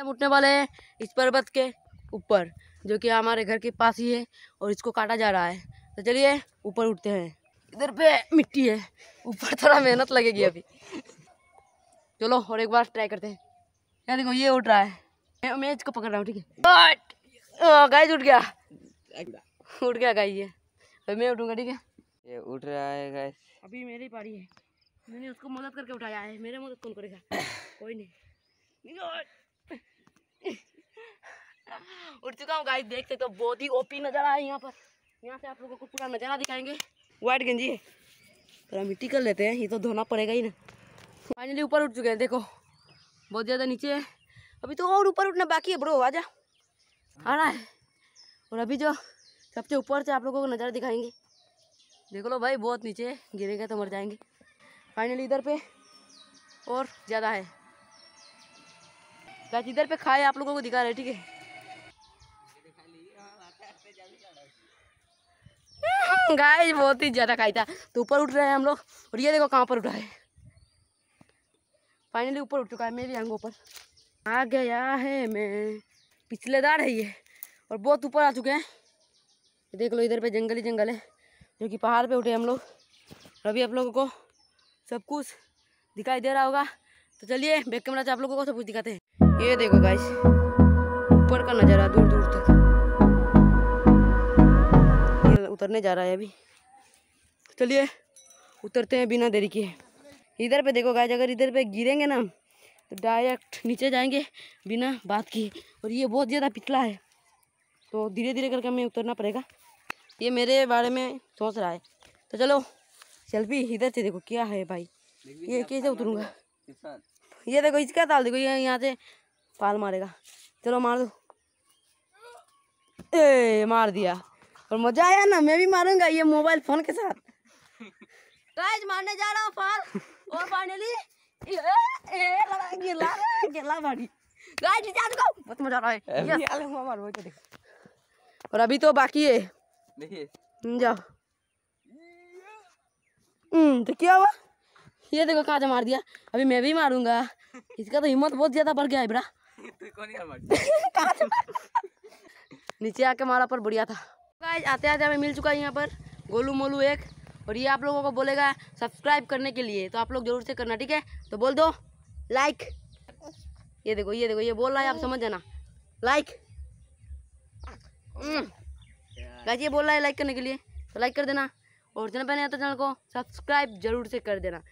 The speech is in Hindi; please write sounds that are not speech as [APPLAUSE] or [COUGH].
हम उठने वाले हैं इस पर्वत के ऊपर जो कि हमारे घर के पास ही है और इसको काटा जा रहा है तो चलिए ऊपर उठते हैं इधर पे मिट्टी है ऊपर थोड़ा मेहनत लगेगी अभी चलो और एक बार ट्राई करते हैं क्या देखो ये उठ रहा है मैं, मैं इसको पकड़ रहा हूँ ठीक है गाय उठ गया उठ गया गाय ये अभी मैं उठूँगा ठीक है ये उठ रहा है गाय अभी मेरी पारी है मैंने उसको मदद करके उठाया है मेरे मदद कौन करेगा कोई नहीं उड़ चुका हूँ गाइस देख सकते हो बहुत ही ओपी नज़ारा है यहाँ पर यहाँ से आप लोगों को पूरा नज़ारा दिखाएंगे व्हाइट गंजी थोड़ा मिट्टी कर लेते हैं ये तो धोना पड़ेगा ही ना फाइनली ऊपर उठ चुके हैं देखो बहुत ज़्यादा नीचे है अभी तो और ऊपर उठना बाकी है ब्रो आ जा आ रहा है और अभी जो सबसे ऊपर से आप लोगों को नज़ारा दिखाएंगे देख लो भाई बहुत नीचे गिरेगा तो मर जाएंगे फाइनली इधर पे और ज़्यादा है इधर पे खाए आप लोगों को दिखा रहे ठीक है गाय बहुत ही ज़्यादा खाई था तो ऊपर उठ रहे हैं हम लोग और ये देखो कहाँ पर उठा है फाइनली ऊपर उठ चुका है मेरी आंगों पर आ गया है मैं पिछले दार है ये और बहुत ऊपर आ चुके हैं देख लो इधर पे जंगल ही जंगल है जो कि पहाड़ पे उठे हम लोग और अभी आप लोगों को सब कुछ दिखाई दे रहा होगा तो चलिए बैक कैमरा से आप लोगों को सब कुछ दिखाते हैं ये देखो गाइस ऊपर का नज़ारा दूर दूर तक उतरने जा रहा है अभी चलिए उतरते हैं बिना देरी के इधर पे देखो गाइज अगर इधर पे गिरेंगे ना तो डायरेक्ट नीचे जाएंगे बिना बात की और ये बहुत ज़्यादा पिछला है तो धीरे धीरे करके हमें उतरना पड़ेगा ये मेरे बारे में सोच रहा है तो चलो सेल्फी इधर से देखो क्या है भाई ये कैसे उतरूँगा ये देखो इसका ताल देखो ये यहाँ से पाल मारेगा चलो मार दो ए मार दिया और मजा आया ना मैं भी मारूंगा ये मोबाइल फोन के साथ गाइस मारने जा रहा हूं फाल और फाइनली ए ए लड़ाई गिला गिला भाड़ी गाइस रिचार्ज को बहुत मजा आ रहा है ये आले हुआ मारो तो देख और अभी तो बाकी है देखिए हम्म, जाओ हम्म तो क्या हुआ ये देखो कहा मार दिया अभी मैं भी मारूंगा इसका तो हिम्मत बहुत ज्यादा बढ़ गया है बड़ा [LAUGHS] [LAUGHS] नीचे आके मारा पर बढ़िया था गाइस आते आते हमें मिल चुका है यहाँ पर गोलू मोलू एक और ये आप लोगों को बोलेगा सब्सक्राइब करने के लिए तो आप लोग जरूर से करना ठीक है तो बोल दो लाइक ये देखो ये देखो ये बोल रहा है आप समझ जाना लाइक गाइस हम्म। ये बोल रहा है लाइक करने के लिए तो लाइक कर देना और जन पहले आता चैनल को सब्सक्राइब जरूर से कर देना